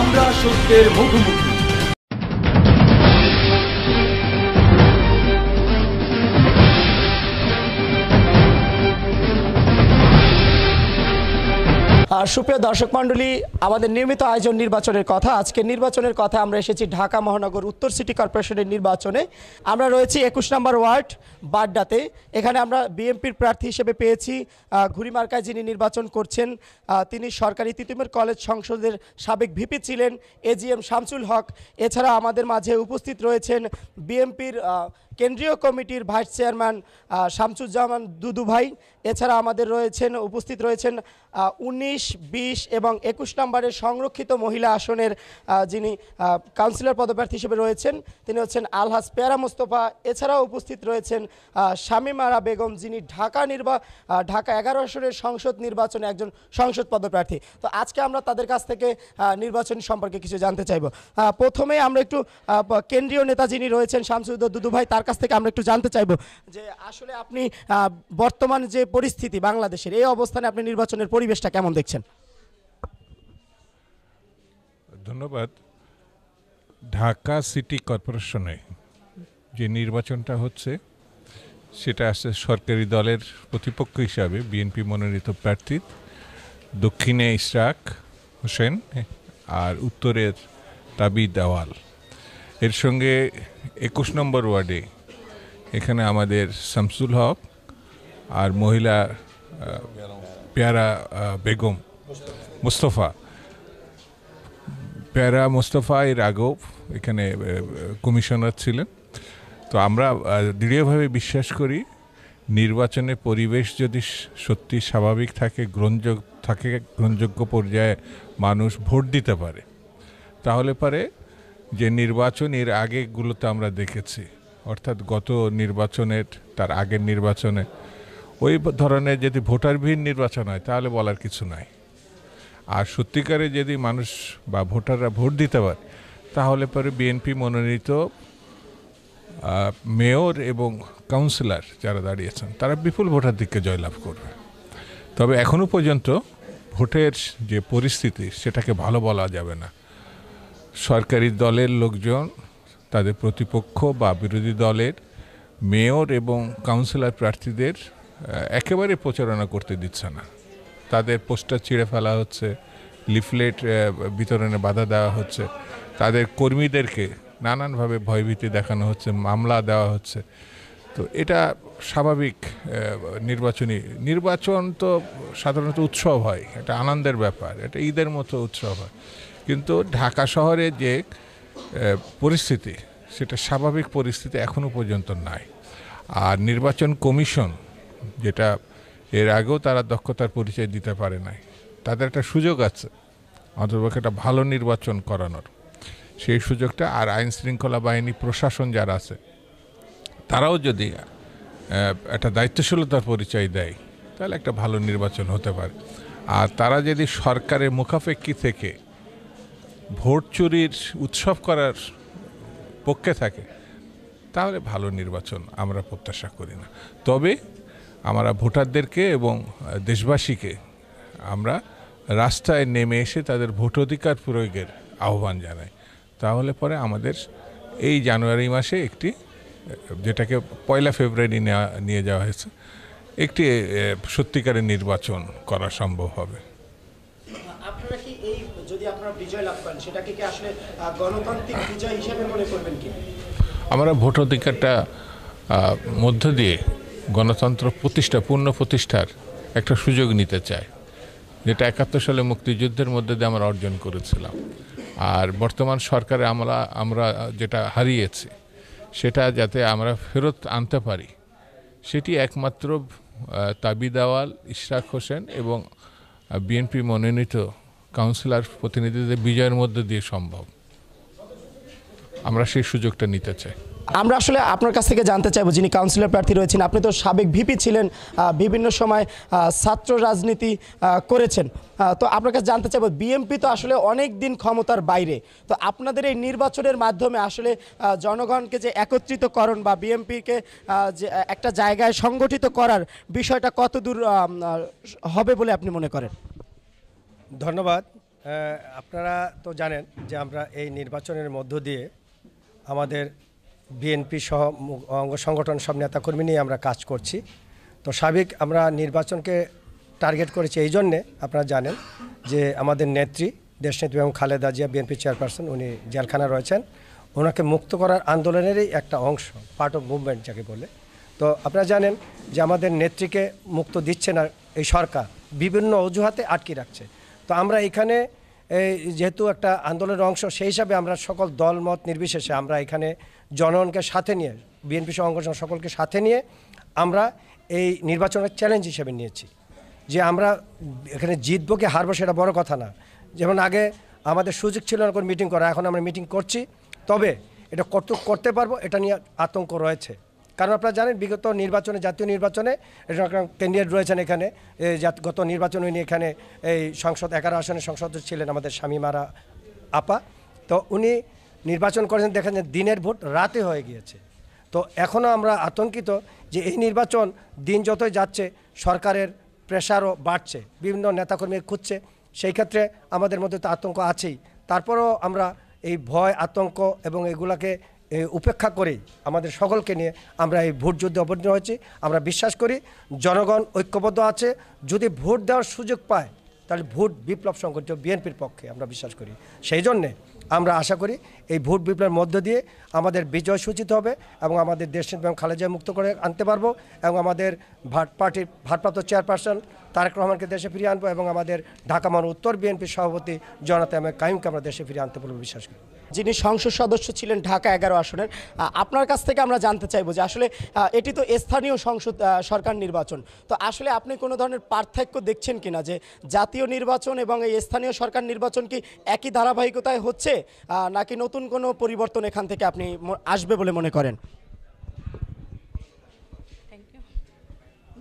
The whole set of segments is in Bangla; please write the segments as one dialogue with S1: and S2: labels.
S1: আমরা সত্যের মুখোমুখি
S2: সুপ্রিয় দর্শক মণ্ডলী আমাদের নিয়মিত আয়োজন নির্বাচনের কথা আজকে নির্বাচনের কথা আমরা এসেছি ঢাকা মহানগর উত্তর সিটি কর্পোরেশনের নির্বাচনে আমরা রয়েছি একুশ নম্বর ওয়ার্ড বাড্ডাতে এখানে আমরা বিএমপির প্রার্থী হিসেবে পেয়েছি ঘুরিমার্কায় যিনি নির্বাচন করছেন তিনি সরকারি তিতুমের কলেজ সংসদের সাবেক ভিপি ছিলেন এজিএম শামসুল হক এছাড়া আমাদের মাঝে উপস্থিত রয়েছেন বিএমপির কেন্দ্রীয় কমিটির ভাইস চেয়ারম্যান শামসুজ্জামান দুদু ভাই এছাড়া আমাদের রয়েছেন উপস্থিত রয়েছেন উনিশ বিশ এবং একুশ নম্বরের সংরক্ষিত মহিলা আসনের যিনি কাউন্সিলর পদপ্রার্থী হিসেবে রয়েছেন তিনি হচ্ছেন আলহাস পেয়ারা মোস্তফা এছাড়াও উপস্থিত রয়েছেন শামিমারা বেগম যিনি ঢাকা নির্বা ঢাকা এগারো আসনের সংসদ নির্বাচনে একজন সংসদ পদপ্রার্থী তো আজকে আমরা তাদের কাছ থেকে নির্বাচন সম্পর্কে কিছু জানতে চাইব প্রথমে আমরা একটু কেন্দ্রীয় নেতা যিনি রয়েছেন শামসুদ্দ দুদু ভাই তার কাছ থেকে আমরা একটু জানতে চাইব যে আসলে আপনি বর্তমান যে পরিস্থিতি বাংলাদেশের এই অবস্থানে আপনি নির্বাচনের পরিবেশটা কেমন দেখছেন
S3: ধন্যবাদ ঢাকা সিটি কর্পোরেশনে যে নির্বাচনটা হচ্ছে সেটা আসছে সরকারি দলের প্রতিপক্ষ হিসাবে বিএনপি মনোনীত প্রার্থী দক্ষিণে ইশরাক হোসেন আর উত্তরের তাবি দেওয়াল এর সঙ্গে একুশ নম্বর ওয়ার্ডে এখানে আমাদের শামসুল হক আর মহিলা পেয়ারা বেগম মুস্তফা পেয়ারা মুস্তফা এর আগেও এখানে কমিশনার ছিলেন তো আমরা দৃঢ়ভাবে বিশ্বাস করি নির্বাচনে পরিবেশ যদি সত্যি স্বাভাবিক থাকে গ্রহণযোগ্য থাকে গ্রহণযোগ্য পর্যায়ে মানুষ ভোট দিতে পারে তাহলে পারে যে নির্বাচন এর আগেগুলোতে আমরা দেখেছি অর্থাৎ গত নির্বাচনের তার আগের নির্বাচনে ওই ধরনের যদি ভোটারবিহীন নির্বাচন হয় তাহলে বলার কিছু নাই আর সত্যিকারে যদি মানুষ বা ভোটাররা ভোট দিতে পারে তাহলে পরে বিএনপি মনোনীত মেয়র এবং কাউন্সিলর যারা দাঁড়িয়েছেন তারা বিপুল ভোটার দিককে জয়লাভ করবে তবে এখনও পর্যন্ত ভোটের যে পরিস্থিতি সেটাকে ভালো বলা যাবে না সরকারি দলের লোকজন তাদের প্রতিপক্ষ বা বিরোধী দলের মেয়র এবং কাউন্সিলর প্রার্থীদের একেবারে প্রচারণা করতে দিচ্ছে না তাদের পোস্টার ছিঁড়ে ফেলা হচ্ছে লিফলেট বিতরণে বাধা দেওয়া হচ্ছে তাদের কর্মীদেরকে নানানভাবে ভয়ভীতি দেখানো হচ্ছে মামলা দেওয়া হচ্ছে তো এটা স্বাভাবিক নির্বাচনী নির্বাচন তো সাধারণত উৎসব হয় এটা আনন্দের ব্যাপার এটা ঈদের মতো উৎসব হয় কিন্তু ঢাকা শহরে যে পরিস্থিতি সেটা স্বাভাবিক পরিস্থিতি এখনও পর্যন্ত নাই আর নির্বাচন কমিশন যেটা এর আগেও তারা দক্ষতার পরিচয় দিতে পারে নাই তাদের একটা সুযোগ আছে অন্তর্পক্ষে একটা ভালো নির্বাচন করানোর সেই সুযোগটা আর আইন শৃঙ্খলা বাহিনী প্রশাসন যারা আছে তারাও যদি একটা দায়িত্বশীলতার পরিচয় দেয় তাহলে একটা ভালো নির্বাচন হতে পারে আর তারা যদি সরকারের মুখাপেক্ষি থেকে ভোট চুরির উৎসব করার পক্ষে থাকে তাহলে ভালো নির্বাচন আমরা প্রত্যাশা করি না তবে আমরা ভোটারদেরকে এবং দেশবাসীকে আমরা রাস্তায় নেমে এসে তাদের ভোটাধিকার প্রয়োগের আহ্বান জানাই তাহলে পরে আমাদের এই জানুয়ারি মাসে একটি যেটাকে পয়লা ফেব্রুয়ারি নিয়ে যাওয়া হয়েছে একটি সত্যিকারের নির্বাচন করা সম্ভব হবে
S2: আপনারা কি এই আপনারা বিজয় লাভ করেন সেটাকে কি আসলে গণতান্ত্রিক বিজয় হিসেবে মনে করবেন কি
S3: আমরা ভোটাধিকারটা মধ্য দিয়ে গণতন্ত্র প্রতিষ্ঠা পূর্ণ প্রতিষ্ঠার একটা সুযোগ নিতে চায় যেটা একাত্তর সালে মুক্তিযুদ্ধের মধ্যে দিয়ে আমরা অর্জন করেছিলাম আর বর্তমান সরকারে আমরা আমরা যেটা হারিয়েছি সেটা যাতে আমরা ফেরত আনতে পারি সেটি একমাত্র তাবিদাওয়াল ইশরাক হোসেন এবং বিএনপি মনোনীত কাউন্সিলর প্রতিনিধিদের বিজয়ের মধ্যে দিয়ে সম্ভব আমরা সেই সুযোগটা নিতে চাই
S2: আমরা আসলে আপনার কাছ থেকে জানতে চাইবো যিনি কাউন্সিলর প্রার্থী রয়েছেন আপনি তো সাবেক ভিপি ছিলেন বিভিন্ন সময় ছাত্র রাজনীতি করেছেন তো আপনার কাছে জানতে চাইবো বিএমপি তো আসলে অনেক দিন ক্ষমতার বাইরে তো আপনাদের এই নির্বাচনের মাধ্যমে আসলে জনগণকে যে একত্রিতকরণ বা বিএমপিকে যে একটা জায়গায় সংগঠিত করার বিষয়টা কত দূর হবে বলে আপনি মনে করেন
S1: ধন্যবাদ আপনারা তো জানেন যে আমরা এই নির্বাচনের মধ্য দিয়ে আমাদের বিএনপি সহ অঙ্গ সংগঠন সব নেতাকর্মী নিয়ে আমরা কাজ করছি তো সাবেক আমরা নির্বাচনকে টার্গেট করেছি এই জন্যে আপনারা জানেন যে আমাদের নেত্রী দেশনেত্রী এবং খালেদা জিয়া বিএনপি চেয়ারপারসন উনি জেলখানা রয়েছেন ওনাকে মুক্ত করার আন্দোলনেরই একটা অংশ পার্ট অফ মুভমেন্ট যাকে বলে তো আপনারা জানেন যে আমাদের নেত্রীকে মুক্ত দিচ্ছে না এই সরকার বিভিন্ন অজুহাতে আটকে রাখছে তো আমরা এখানে যেহেতু একটা আন্দোলনের অংশ সেই হিসাবে আমরা সকল দল মত নির্বিশেষে আমরা এখানে জনগণকে সাথে নিয়ে বিএনপি সংগঠন সকলকে সাথে নিয়ে আমরা এই নির্বাচনের চ্যালেঞ্জ হিসেবে নিয়েছি যে আমরা এখানে জিতবো কি হারবো সেটা বড় কথা না যেমন আগে আমাদের সুযোগ ছিল না মিটিং করা এখন আমরা মিটিং করছি তবে এটা কত করতে পারবো এটা নিয়ে আতঙ্ক রয়েছে কারণ আপনারা জানেন বিগত নির্বাচনে জাতীয় নির্বাচনে ক্যান্ডিডেট রয়েছেন এখানে গত নির্বাচন উনি এখানে এই সংসদ এগারো আসনের সংসদ ছিলেন আমাদের স্বামীমারা আপা তো উনি নির্বাচন করেছেন দেখেন যে দিনের ভোট রাতে হয়ে গিয়েছে তো এখনও আমরা আতঙ্কিত যে এই নির্বাচন দিন যতই যাচ্ছে সরকারের প্রেশারও বাড়ছে বিভিন্ন নেতাকর্মী খুঁজছে সেই ক্ষেত্রে আমাদের মধ্যে তো আতঙ্ক আছেই তারপরেও আমরা এই ভয় আতঙ্ক এবং এগুলাকে উপেক্ষা করে আমাদের সকলকে নিয়ে আমরা এই ভোট যুদ্ধে অবতীর্ণ হয়েছি আমরা বিশ্বাস করি জনগণ ঐক্যবদ্ধ আছে যদি ভোট দেওয়ার সুযোগ পায় তাহলে ভোট বিপ্লব সংগঠিত বিএনপির পক্ষে আমরা বিশ্বাস করি সেই জন্যে আমরা আশা করি এই ভোট বিপ্লবের মধ্য দিয়ে আমাদের বিজয় সূচিত হবে এবং আমাদের দেশের এবং খালেজা মুক্ত করে আনতে পারবো এবং আমাদের ভাট পার্টির ভারপ্রাপ্ত চেয়ারপারসন তারেক রহমানকে দেশে ফিরিয়ে আনবো এবং আমাদের ঢাকা মানুষ
S2: উত্তর বিএনপির সভাপতি জনতা এম কাইমকে আমরা দেশে ফিরিয়ে আনতে পারবো বিশ্বাস করি যিনি সংসদ সদস্য ছিলেন ঢাকা এগারো আসনের আপনার কাছ থেকে আমরা জানতে চাইব যে আসলে এটি তো স্থানীয় সংসদ সরকার নির্বাচন তো আসলে আপনি কোনো ধরনের পার্থক্য দেখছেন কিনা যে জাতীয় নির্বাচন এবং এই স্থানীয় সরকার নির্বাচন কি একই ধারাবাহিকতায় হচ্ছে নাকি নতুন কোনো পরিবর্তন এখান থেকে আপনি আসবে বলে মনে করেন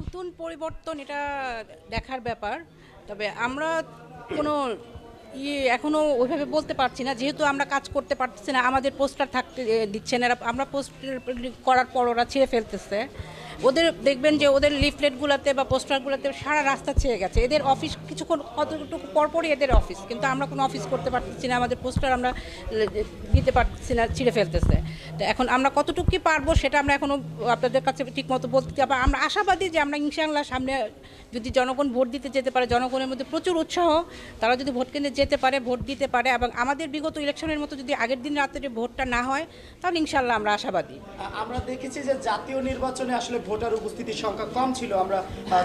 S4: নতুন পরিবর্তন এটা দেখার ব্যাপার তবে আমরা কোনো ইয়ে এখনও ওইভাবে বলতে পারছি না যেহেতু আমরা কাজ করতে পারছি না আমাদের পোস্টার থাকতে দিচ্ছেন এরা আমরা পোস্ট করার পর ওরা ছেড়ে ফেলতেছে ওদের দেখবেন যে ওদের লিফলেটগুলোতে বা পোস্টারগুলোতে সারা রাস্তা ছেয়ে গেছে এদের অফিস কিছুক্ষণ কতটুকু পরপরই এদের অফিস কিন্তু আমরা কোনো অফিস করতে পারতেছি না আমাদের পোস্টার আমরা দিতে পারছি না ছিঁড়ে ফেলতেছে তো এখন আমরা কতটুকু কি পারবো সেটা আমরা এখনও আপনাদের কাছে ঠিকমতো বলতে বা আমরা আশাবাদী যে আমরা ইনশাআল্লাহ সামনে যদি জনগণ ভোট দিতে যেতে পারে জনগণের মধ্যে প্রচুর উৎসাহ তারা যদি ভোট কেন্দ্রে যেতে পারে ভোট দিতে পারে এবং আমাদের বিগত ইলেকশনের মতো যদি আগের দিন রাত্রে ভোটটা না হয় তাহলে ইনশাআল্লাহ আমরা আশাবাদী
S2: আমরা দেখেছি যে জাতীয় নির্বাচনে আসলে ভোটার উপস্থিতির সংখ্যা কম ছিল আমরা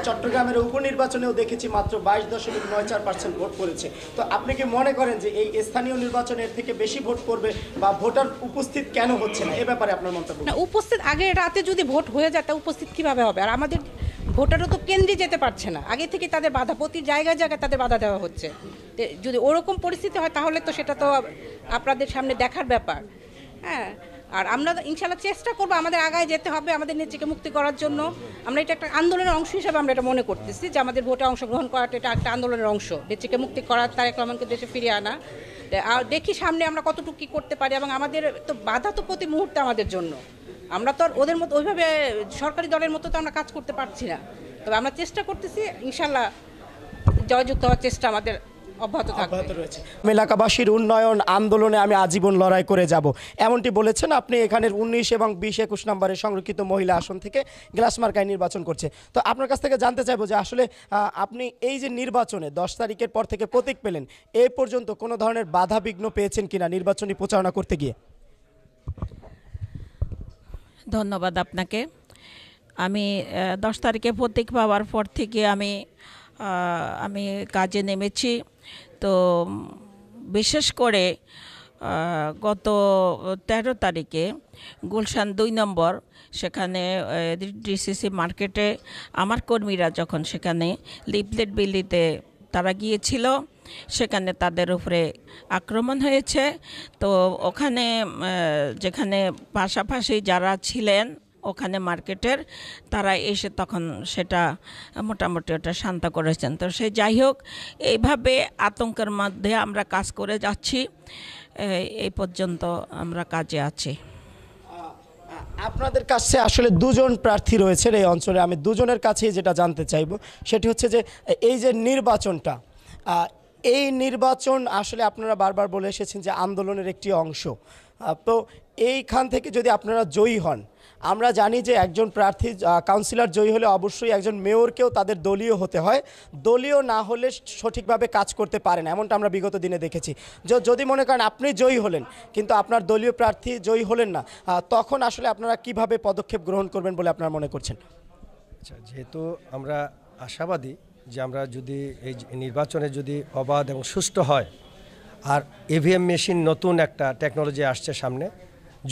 S2: চট্টগ্রামের উপনির্বাচনেও দেখেছি মাত্র বাইশ দশমিক নয় চার পার্সেন্ট ভোট পড়েছে তো আপনি কি মনে করেন যে এই স্থানীয় নির্বাচনের থেকে বেশি ভোট পড়বে বা ভোটার উপস্থিত কেন হচ্ছে না এ ব্যাপারে আপনার মন্তব্য না
S4: উপস্থিত আগে রাতে যদি ভোট হয়ে যায় তা উপস্থিত কিভাবে হবে আর আমাদের ভোটারও তো কেন্দ্রে যেতে পারছে না আগে থেকে তাদের বাধা প্রতি জায়গায় জায়গায় তাদের বাধা দেওয়া হচ্ছে যদি ওরকম পরিস্থিতি হয় তাহলে তো সেটা তো আপনাদের সামনে দেখার ব্যাপার হ্যাঁ আর আমরা ইনশাল্লাহ চেষ্টা করবো আমাদের আগায় যেতে হবে আমাদের নিজেকে মুক্তি করার জন্য আমরা এটা একটা আন্দোলনের অংশ হিসাবে আমরা এটা মনে করতেছি যে আমাদের ভোটে অংশগ্রহণ করাটা এটা একটা আন্দোলনের অংশ নিজেকে মুক্তি করার তারেক রহমানকে দেশে ফিরিয়ে আনা আর দেখি সামনে আমরা কতটুকু কী করতে পারি এবং আমাদের তো বাধা তো প্রতি মুহূর্তে আমাদের জন্য আমরা তো ওদের মতো ওইভাবে সরকারি দলের মতো তো আমরা কাজ করতে পারছি না তবে আমরা চেষ্টা করতেছি ইনশাল্লাহ জয়যুক্ত হওয়ার চেষ্টা আমাদের মেলাকাবাসীর
S2: এলাকাবাসীর উন্নয়ন আন্দোলনে আমি আজীবন লড়াই করে যাব এমনটি বলেছেন আপনি এখানের উনিশ এবং বিশ একুশ নম্বরের সংরক্ষিত মহিলা আসন থেকে গ্লাসমার্কায় নির্বাচন করছে তো আপনার কাছ থেকে জানতে চাইবো যে আসলে আপনি এই যে নির্বাচনে দশ তারিখের পর থেকে প্রতীক পেলেন এ পর্যন্ত কোনো ধরনের বাধা বিঘ্ন পেয়েছেন কিনা নির্বাচনী প্রচারণা করতে গিয়ে
S5: ধন্যবাদ আপনাকে আমি দশ তারিখে প্রতীক পাওয়ার পর থেকে আমি আমি কাজে নেমেছি তো বিশেষ করে গত ১৩ তারিখে গুলশান দুই নম্বর সেখানে ডিসিসি মার্কেটে আমার কর্মীরা যখন সেখানে লিফলেট বিলিতে তারা গিয়েছিল সেখানে তাদের উপরে আক্রমণ হয়েছে তো ওখানে যেখানে পাশাপাশি যারা ছিলেন ওখানে মার্কেটের তারা এসে তখন সেটা মোটামুটি ওটা শান্ত করেছেন তো সে যাই হোক এইভাবে আতঙ্কের মধ্যে আমরা কাজ করে যাচ্ছি এই পর্যন্ত আমরা কাজে আছি
S2: আপনাদের কাছে আসলে দুজন প্রার্থী রয়েছে এই অঞ্চলে আমি দুজনের কাছেই যেটা জানতে চাইব সেটি হচ্ছে যে এই যে নির্বাচনটা এই নির্বাচন আসলে আপনারা বারবার বলে এসেছেন যে আন্দোলনের একটি অংশ তো এইখান থেকে যদি আপনারা জয়ী হন আমরা জানি যে একজন প্রার্থী কাউন্সিলর জয়ী হলে অবশ্যই একজন মেয়রকেও তাদের দলীয় হতে হয় দলীয় না হলে সঠিকভাবে কাজ করতে পারে না এমনটা আমরা বিগত দিনে দেখেছি যদি মনে করেন আপনি জয়ী হলেন কিন্তু আপনার দলীয় প্রার্থী জয়ী হলেন না তখন আসলে আপনারা কিভাবে পদক্ষেপ গ্রহণ করবেন বলে আপনারা মনে করছেন
S1: আচ্ছা যেহেতু আমরা আশাবাদী যে আমরা যদি এই নির্বাচনে যদি অবাধ এবং সুস্থ হয় আর ইভিএম e মেশিন নতুন একটা টেকনোলজি আসছে সামনে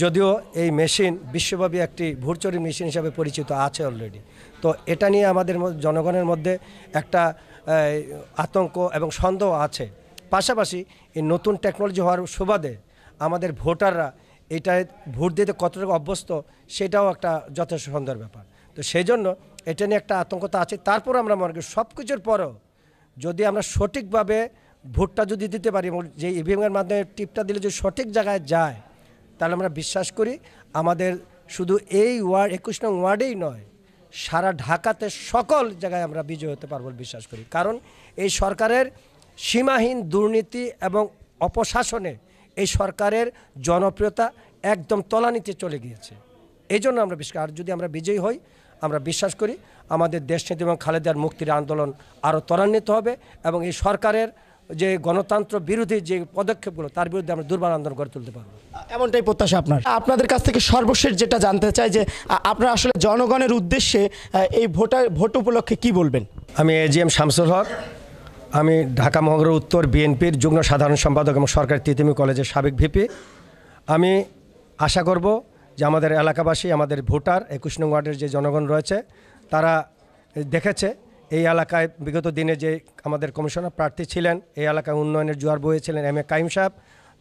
S1: যদিও এই মেশিন বিশ্বব্যাপী একটি ভুরচুরি মেশিন হিসাবে পরিচিত আছে অলরেডি তো এটা নিয়ে আমাদের জনগণের মধ্যে একটা আতঙ্ক এবং সন্দেহ আছে পাশাপাশি এই নতুন টেকনোলজি হওয়ার সুবাদে আমাদের ভোটাররা এটায় ভোট দিতে কতটুকু অভ্যস্ত সেটাও একটা যথেষ্ট সন্দেহের ব্যাপার তো সেই জন্য এটা নিয়ে একটা আতঙ্ক তো আছে তারপর আমরা মনে করি সব কিছুর পরও যদি আমরা সঠিকভাবে ভোটটা যদি দিতে পারি এবং যে ইভিএমের মাধ্যমে টিপটা দিলে যদি সঠিক জায়গায় যায় তাহলে আমরা বিশ্বাস করি আমাদের শুধু এই ওয়ার্ড একুশ নং ওয়ার্ডেই নয় সারা ঢাকাতে সকল জায়গায় আমরা বিজয় হতে পারবো বিশ্বাস করি কারণ এই সরকারের সীমাহীন দুর্নীতি এবং অপশাসনে এই সরকারের জনপ্রিয়তা একদম তলানিতে চলে গিয়েছে এই জন্য আমরা বিশ্বাস আর যদি আমরা বিজয়ী হই আমরা বিশ্বাস করি আমাদের দেশনীতি এবং খালেদার মুক্তির আন্দোলন আরও ত্বরান্বিত হবে এবং এই সরকারের যে গণতন্ত্র বিরোধী যে পদক্ষেপগুলো তার বিরুদ্ধে আমরা দুর্বল আন্দোলন গড়ে তুলতে পারবো
S2: এমনটাই প্রত্যাশা আপনার আপনাদের কাছ থেকে সর্বশেষ যেটা জানতে চাই যে আপনারা আসলে জনগণের উদ্দেশ্যে এই ভোটার ভোট উপলক্ষে কি বলবেন
S1: আমি এ জি এম শামসুল হক আমি ঢাকা মহানগর উত্তর বিএনপির যুগ্ম সাধারণ সম্পাদক এবং সরকারি তিতিমি কলেজের সাবেক ভিপি আমি আশা করব যে আমাদের এলাকাবাসী আমাদের ভোটার একুশ নং ওয়ার্ডের যে জনগণ রয়েছে তারা দেখেছে এই এলাকায় বিগত দিনে যে আমাদের কমিশনার প্রার্থী ছিলেন এই এলাকায় উন্নয়নের জোয়ার বইয়েছিলেন এম এ কাইম সাহেব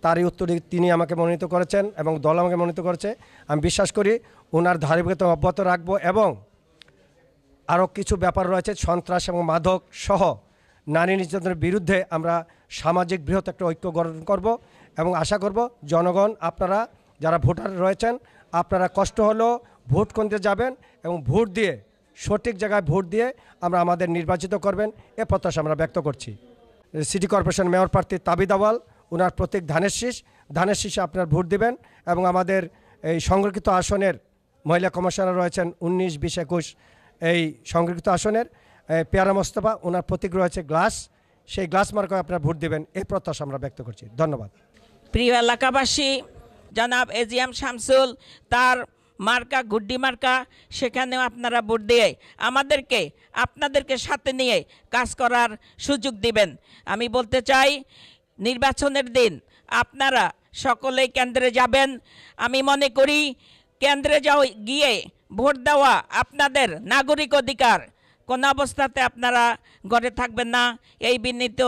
S1: তারই উত্তরে তিনি আমাকে মনোনীত করেছেন এবং দল আমাকে মনোনীত করেছে আমি বিশ্বাস করি ওনার ধারাবাহিকতা অব্যাহত রাখবো এবং আরও কিছু ব্যাপার রয়েছে সন্ত্রাস এবং মাদক সহ নারী নির্যাতনের বিরুদ্ধে আমরা সামাজিক বৃহৎ একটা ঐক্য গঠন করব এবং আশা করব জনগণ আপনারা যারা ভোটার রয়েছেন আপনারা কষ্ট হলেও ভোট কেন্দ্রে যাবেন এবং ভোট দিয়ে সঠিক জায়গায় ভোট দিয়ে আমরা আমাদের নির্বাচিত করবেন এ প্রত্যাশা আমরা ব্যক্ত করছি সিটি কর্পোরেশন মেয়র প্রার্থী তাবিদ আওয়াল ওনার প্রতীক ধানের শীষ ধানের শীষে আপনার ভোট দিবেন এবং আমাদের এই সংরক্ষিত আসনের মহিলা কমিশনার রয়েছেন উনিশ বিশ একুশ এই সংরক্ষিত আসনের পেয়ারা মোস্তফা ওনার প্রতীক রয়েছে গ্লাস সেই গ্লাস মার্কে আপনার ভোট দেবেন এই প্রত্যাশা আমরা ব্যক্ত করছি ধন্যবাদ
S5: প্রিয় এলাকাবাসী জনাব এজিএম শামসুল তার মার্কা গুড্ডি মার্কা সেখানেও আপনারা ভোট দিয়ে আমাদেরকে আপনাদেরকে সাথে নিয়ে কাজ করার সুযোগ দিবেন আমি বলতে চাই নির্বাচনের দিন আপনারা সকলেই কেন্দ্রে যাবেন আমি মনে করি কেন্দ্রে যাও গিয়ে ভোট দেওয়া আপনাদের নাগরিক অধিকার কোন অবস্থাতে আপনারা গড়ে থাকবেন না এই বিনীত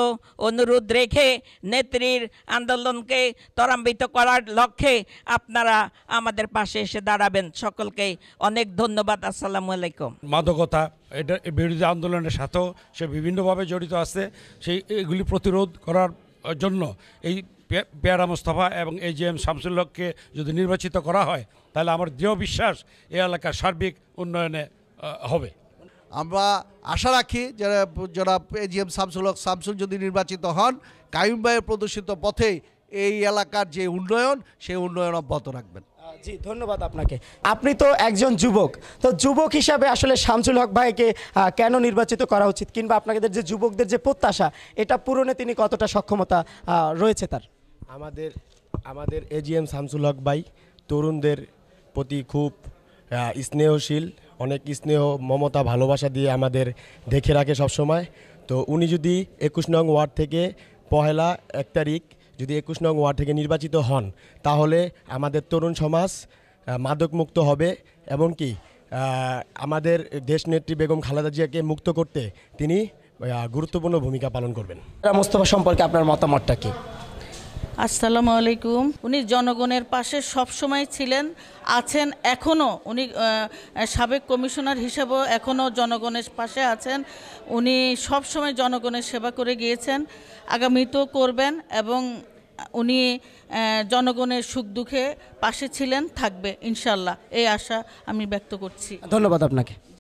S5: অনুরোধ রেখে নেত্রীর আন্দোলনকে ত্বরান্বিত করার লক্ষ্যে আপনারা আমাদের পাশে এসে দাঁড়াবেন সকলকে অনেক ধন্যবাদ আসসালামু আলাইকুম
S1: মাদকতা এটা বিরোধী আন্দোলনের সাথেও সে বিভিন্নভাবে জড়িত আছে সেই এগুলি প্রতিরোধ করার জন্য এই পেয়ারা মোস্তফা এবং এ জি এম শামসুল হককে যদি নির্বাচিত করা হয় তাহলে আমার দৃঢ় বিশ্বাস এই এলাকার সার্বিক উন্নয়নে হবে আমরা আশা রাখি যারা যারা এজিএম শামসুল হক শামসুল যদি নির্বাচিত হন
S2: ভাইয়ের প্রদর্শিত পথে এই এলাকার যে উন্নয়ন সেই উন্নয়ন অব্যাহত রাখবেন জি ধন্যবাদ আপনাকে আপনি তো একজন যুবক তো যুবক হিসাবে আসলে শামসুল হক ভাইকে কেন নির্বাচিত করা উচিত কিংবা আপনাদের যে যুবকদের যে প্রত্যাশা এটা পূরণে তিনি কতটা সক্ষমতা রয়েছে তার
S1: আমাদের আমাদের এজিএম শামসুল হক ভাই তরুণদের প্রতি খুব স্নেহশীল অনেক স্নেহ মমতা ভালোবাসা দিয়ে আমাদের দেখে রাখে সবসময় তো উনি যদি একুশ নং ওয়ার্ড থেকে পহেলা এক তারিখ যদি একুশ নং ওয়ার্ড থেকে নির্বাচিত হন তাহলে আমাদের তরুণ সমাজ মাদকমুক্ত হবে এবং কি আমাদের নেত্রী বেগম খালেদা জিয়াকে মুক্ত করতে তিনি গুরুত্বপূর্ণ ভূমিকা পালন করবেন মোস্তফা সম্পর্কে
S2: আপনার মতামতটা কি
S5: আসসালামু আলাইকুম উনি জনগণের পাশে সবসময় ছিলেন আছেন এখনও উনি সাবেক কমিশনার হিসেবেও এখনও জনগণের পাশে আছেন উনি সবসময় জনগণের সেবা করে গিয়েছেন আগামীতেও করবেন এবং উনি জনগণের সুখ দুঃখে পাশে ছিলেন থাকবে ইনশাল্লাহ এই আশা আমি ব্যক্ত করছি ধন্যবাদ
S2: আপনাকে